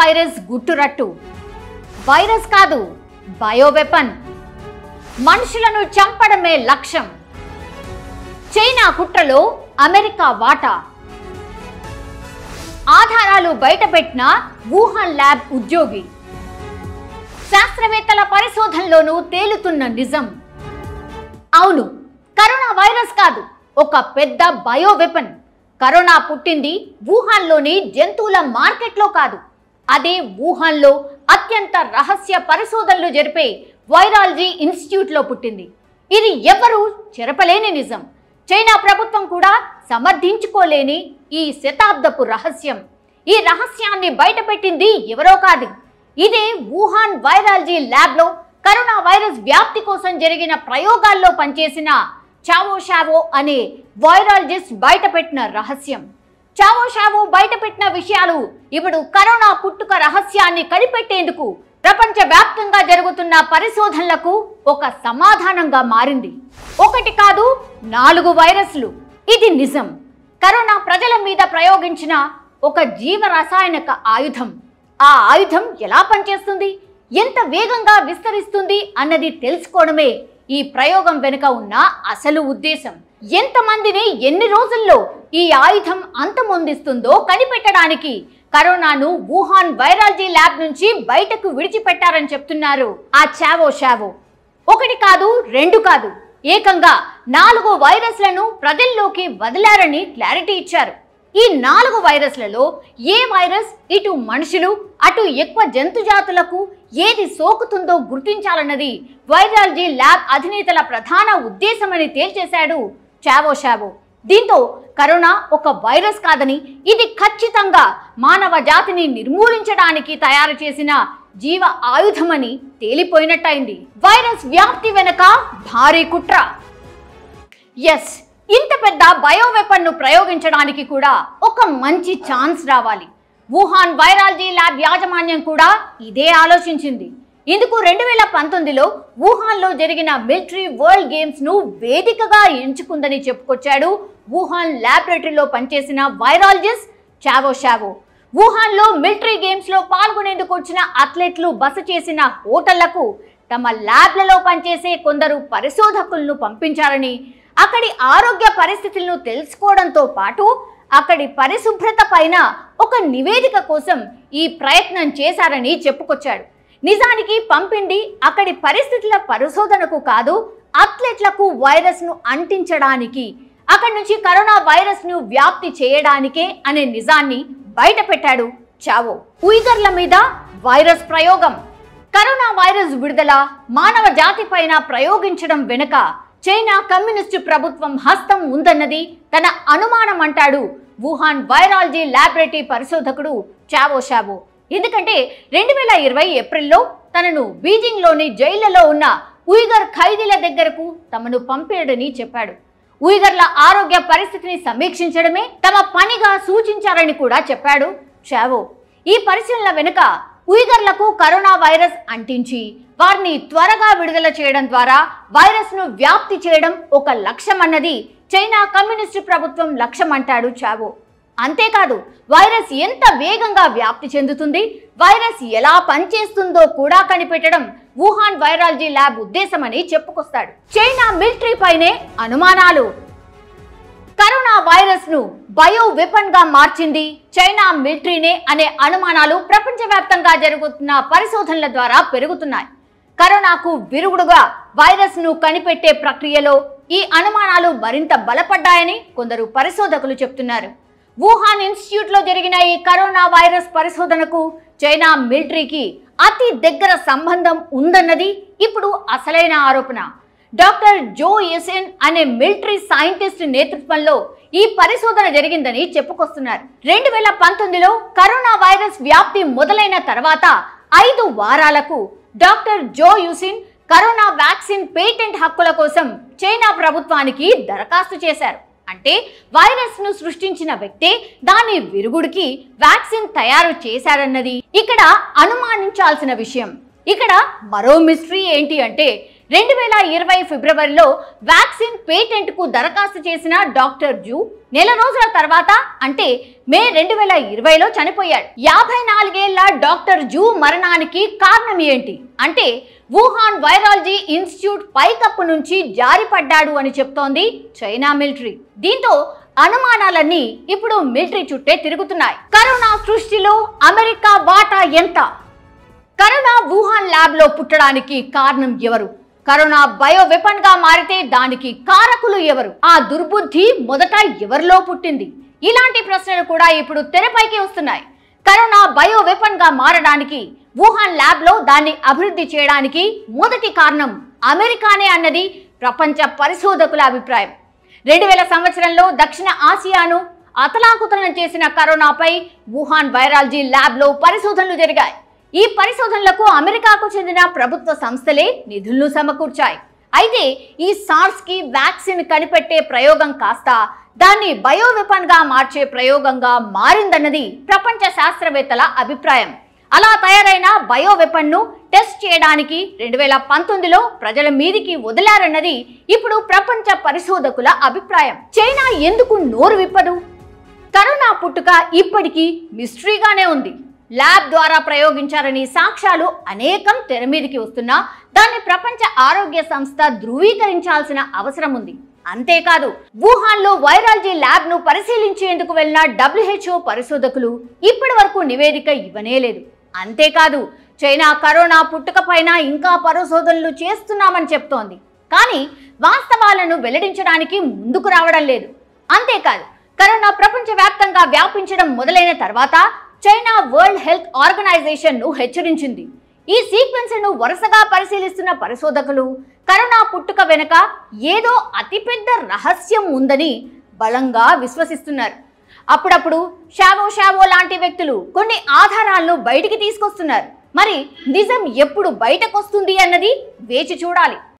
virus గుట్టురట్టు virus కాదు బయోవెపన్ మనుషులను చంపడమే లక్ష్యం చైనా కుట్రలో అమెరికా వాటా ఆధారాలు బయటపెట్టిన వుహాన్ ల్యాబ్ ఉద్యోగి శాస్త్రవేత్తల పరిశోధనలోనూ తేలుతున్న నిజం అవును కరోనా వైరస్ కాదు ఒక పెద్ద బయోవెపన్ కరోనా పుట్టింది వుహాన్లోని జంతువుల మార్కెట్లో కాదు అదే వుహాన్లో అత్యంత రహస్య పరిశోధనలు జరిపే వైరాలజీ ఇన్స్టిట్యూట్లో పుట్టింది ఇది ఎవరూ చెరపలేని నిజం చైనా ప్రభుత్వం కూడా సమర్థించుకోలేని ఈ శతాబ్దపు రహస్యం ఈ రహస్యాన్ని బయటపెట్టింది ఎవరో కాదు ఇదే వుహాన్ వైరాలజీ ల్యాబ్లో కరోనా వైరస్ వ్యాప్తి కోసం జరిగిన ప్రయోగాల్లో పనిచేసిన చావో షావో అనే వైరాలజిస్ట్ బయటపెట్టిన రహస్యం చావో షావో బయట పెట్టిన విషయాలు ఇప్పుడు కరోనా పుట్టుక రహస్యాన్ని కనిపెట్టేందుకు ప్రపంచ వ్యాప్తంగా జరుగుతున్న పరిశోధనలకు ఒక సమాధానంగా మారింది ఒకటి కాదు నాలుగు వైరస్లు ఇది నిజం కరోనా ప్రజల మీద ప్రయోగించిన ఒక జీవ రసాయనక ఆయుధం ఆ ఆయుధం ఎలా పనిచేస్తుంది ఎంత వేగంగా విస్తరిస్తుంది అన్నది తెలుసుకోవడమే ఈ ప్రయోగం వెనుక ఉన్న అసలు ఉద్దేశం ఎంతమందిని ఎన్ని రోజుల్లో ఈ ఆయుధం అంతమొందిస్తుందో కనిపెట్టడానికి కరోనాను వుహాన్ వైరాలజీ ల్యాబ్ నుంచి బయటకు విడిచిపెట్టారని చెప్తున్నారు ఆ చావో షావో ఒకటి కాదు రెండు కాదు ఏకంగా నాలుగు వైరస్లను ప్రజల్లోకి వదిలారని క్లారిటీ ఇచ్చారు ఈ నాలుగు వైరస్లలో ఏ వైరస్ ఇటు మనుషులు అటు ఎక్కువ జంతు జాతులకు ఏది సోకుతుందో గుర్తించాలన్నది వైరాలజీ ల్యాబ్ అధినేతల ప్రధాన ఉద్దేశమని తేల్చేశాడు చావో షావో దీంతో కరోనా ఒక వైరస్ కాదని ఇది ఖచ్చితంగా మానవ జాతిని నిర్మూలించడానికి తయారు చేసిన జీవ ఆయుధమని తేలిపోయినట్టయింది వైరస్ వ్యాప్తి వెనక భారీ కుట్ర ఎస్ ఇంత పెద్ద బయోవెపన్ను ప్రయోగించడానికి కూడా ఒక మంచి ఛాన్స్ రావాలి వుహాన్ వైరాలజీ ల్యాబ్ యాజమాన్యం కూడా ఇదే ఆలోచించింది ఇందుకు రెండు వేల పంతొమ్మిదిలో వుహాన్లో జరిగిన మిలిటరీ వరల్డ్ గేమ్స్ను వేదికగా ఎంచుకుందని చెప్పుకొచ్చాడు వుహాన్ ల్యాబొరేటరీలో పనిచేసిన వైరాలజిస్ట్ చావో షావో వుహాన్లో మిలిటరీ గేమ్స్లో పాల్గొనేందుకు వచ్చిన అథ్లెట్లు బస చేసిన హోటళ్లకు తమ ల్యాబ్లలో పనిచేసే కొందరు పరిశోధకులను పంపించారని అక్కడి ఆరోగ్య పరిస్థితులను తెలుసుకోవడంతో పాటు అక్కడి పరిశుభ్రత పైన ఒక నివేదిక కోసం ఈ ప్రయత్నం చేశారని చెప్పుకొచ్చాడు నిజానికి పంపిండి అక్కడి పరిస్థితుల పరిశోధనకు కాదు అథ్లెట్లకు వైరస్ను అంటించడానికి అక్కడి నుంచి కరోనా వైరస్ను వ్యాప్తి చేయడానికే అనే నిజాన్ని బయటపెట్టాడు చావో ఉయిగర్ల మీద వైరస్ ప్రయోగం కరోనా వైరస్ విడుదల మానవ జాతి పైన ప్రయోగించడం వెనుక చైనా కమ్యూనిస్టు ప్రభుత్వం హస్తం ఉందన్నది తన అనుమానం అంటాడు వుహాన్ వైరాలజీ ల్యాబొరేటరీ పరిశోధకుడు చావో షావో ఎందుకంటే రెండు వేల ఇరవై ఏప్రిల్లో తనను బీజింగ్లోని జైళ్లలో ఉన్న ఉయిగర్ ఖైదీల దగ్గరకు తమను పంపాడని చెప్పాడు ఉయిగర్ల ఆరోగ్య పరిస్థితిని సమీక్షించడమే తమ పనిగా సూచించారని కూడా చెప్పాడు చావో ఈ పరిశీలన వెనుక ఉయిగర్లకు కరోనా వైరస్ అంటించి వారిని త్వరగా విడుదల చేయడం ద్వారా వైరస్ను వ్యాప్తి చేయడం ఒక లక్ష్యం అన్నది చైనా కమ్యూనిస్టు ప్రభుత్వం లక్ష్యం అంటాడు చావో అంతేకాదు వైరస్ ఎంత వేగంగా వ్యాప్తి చెందుతుంది వైరస్ ఎలా పనిచేస్తుందో కూడా కనిపెట్టడం వుహాన్ వైరాలజీ ల్యాబ్ ఉద్దేశమని చెప్పుకొస్తాడు చైనా మిలిటరీ పైనే అనుమానాలు కరోనా వైరస్ ను బయో వెపన్ గా మార్చింది చైనా మిలిటరీనే అనే అనుమానాలు ప్రపంచవ్యాప్తంగా జరుగుతున్న పరిశోధనల ద్వారా పెరుగుతున్నాయి కరోనాకు విరుగుడుగా వైరస్ ను కనిపెట్టే ప్రక్రియలో ఈ అనుమానాలు మరింత బలపడ్డాయని కొందరు పరిశోధకులు చెప్తున్నారు వుహాన్ ఇన్స్టిట్యూట్లో జరిగిన ఈ కరోనా వైరస్ పరిశోధనకు చైనా మిలిటరీకి అతి దగ్గర సంబంధం ఉందన్నది ఇప్పుడు అసలైన ఆరోపణ డాక్టర్ జో ఎసెన్ అనే మిలిటరీ సైంటిస్ట్ నేతృత్వంలో ఈ పరిశోధన జరిగిందని చెప్పుకొస్తున్నారు రెండు వేల పంతొమ్మిదిలో కరోనా వైరస్ వ్యాప్తి మొదలైన తర్వాత ఐదు వారాలకు doctor Zhou Yusen corona vaccine patent హక్కుల కోసం చైనా ప్రభుత్వానికి దరఖాస్తు చేశారు అంటే వైరస్ను సృష్టించిన వ్యక్తే దాని విరుగుడికి వ్యాక్సిన్ తయారు చేశారన్నది ఇక్కడ అనుమానించాల్సిన విషయం ఇక్కడ మరో మిస్టరీ ఏంటి అంటే రెండు వేల ఇరవై ఫిబ్రవరిలో వ్యాక్సిన్ పేటెంట్కు దరఖాస్తు చేసిన డాక్టర్ జూ నెల రోజుల తర్వాత అంటే మే రెండు వేల ఇరవైలో చనిపోయాడు యాభై నాలుగేళ్ల డాక్టర్ జూ మరణానికి కారణం ఏంటి అంటే వుహాన్ వైరాలజీ ఇన్స్టిట్యూట్ పైకప్పు నుంచి జారిపడ్డాడు అని చెప్తోంది చైనా మిలిటరీ దీంతో అనుమానాలన్నీ ఇప్పుడు మిలిటరీ చుట్టే తిరుగుతున్నాయి కరోనా సృష్టిలో అమెరికా వాటా ఎంత కరోనా వుహాన్ ల్యాబ్ లో పుట్టడానికి కారణం ఎవరు కరోనా బయో వెపన్ గా మారితే దానికి కారకులు ఎవరు ఆ దుర్బుద్ధి మొదట ఎవరిలో పుట్టింది ఇలాంటి ప్రశ్నలు కూడా ఇప్పుడు తెరపైకి వస్తున్నాయి కరోనా బయో వెపన్ గా మారడానికి వుహాన్ ల్యాబ్ లో దాన్ని అభివృద్ధి చేయడానికి మొదటి కారణం అమెరికానే అన్నది ప్రపంచ పరిశోధకుల అభిప్రాయం రెండు వేల సంవత్సరంలో దక్షిణ ఆసియాను అతలాకుతలం చేసిన కరోనాపై వుహాన్ వైరాలజీ ల్యాబ్లో పరిశోధనలు జరిగాయి ఈ పరిశోధనలకు అమెరికాకు చెందిన ప్రభుత్వ సంస్థలే నిధులను సమకూర్చాయి అయితే ఈ సార్స్కి వ్యాక్సిన్ కనిపెట్టే ప్రయోగం కాస్త దాన్ని గా మార్చే ప్రయోగంగా మారిందన్నది ప్రపంచ శాస్త్రవేత్తల అభిప్రాయం అలా తయారైన ను టెస్ట్ చేయడానికి రెండు వేల పంతొమ్మిదిలో ప్రజల మీదికి వదిలారన్నది ఇప్పుడు ప్రపంచ పరిశోధకుల అభిప్రాయం చైనా ఎందుకు నోరు విప్పదు కరోనా పుట్టుక ఇప్పటికీ మిస్టరీగానే ఉంది ల్యాబ్ ద్వారా ప్రయోగించారని సాక్ష్యాలు అనేకం తెర మీదకి వస్తున్నా దాన్ని ప్రపంచ ఆరోగ్య సంస్థ ధృవీకరించాల్సిన అవసరం ఉంది అంతేకాదు వుహాన్లో వైరాలజీ ల్యాబ్ ను పరిశీలించేందుకు వెళ్ళిన డబ్ల్యూహెచ్ఓ పరిశోధకులు ఇప్పటి వరకు నివేదిక ఇవ్వనే లేదు అంతేకాదు చైనా కరోనా పుట్టుకపైన ఇంకా పరిశోధనలు చేస్తున్నామని చెప్తోంది కానీ వాస్తవాలను వెల్లడించడానికి ముందుకు రావడం లేదు అంతేకాదు కరోనా ప్రపంచవ్యాప్తంగా వ్యాపించడం మొదలైన తర్వాత చైనా వరల్డ్ హెల్త్ ఆర్గనైజేషన్ను హెచ్చరించింది ఈ సీక్వెన్స్ను వరుసగా పరిశీలిస్తున్న పరిశోధకులు కరోనా పుట్టుక వెనుక ఏదో అతిపెద్ద రహస్యం ఉందని బలంగా విశ్వసిస్తున్నారు అప్పుడప్పుడు షావో షావో లాంటి వ్యక్తులు కొన్ని ఆధారాలను బయటికి తీసుకొస్తున్నారు మరి నిజం ఎప్పుడు బయటకొస్తుంది అన్నది వేచి చూడాలి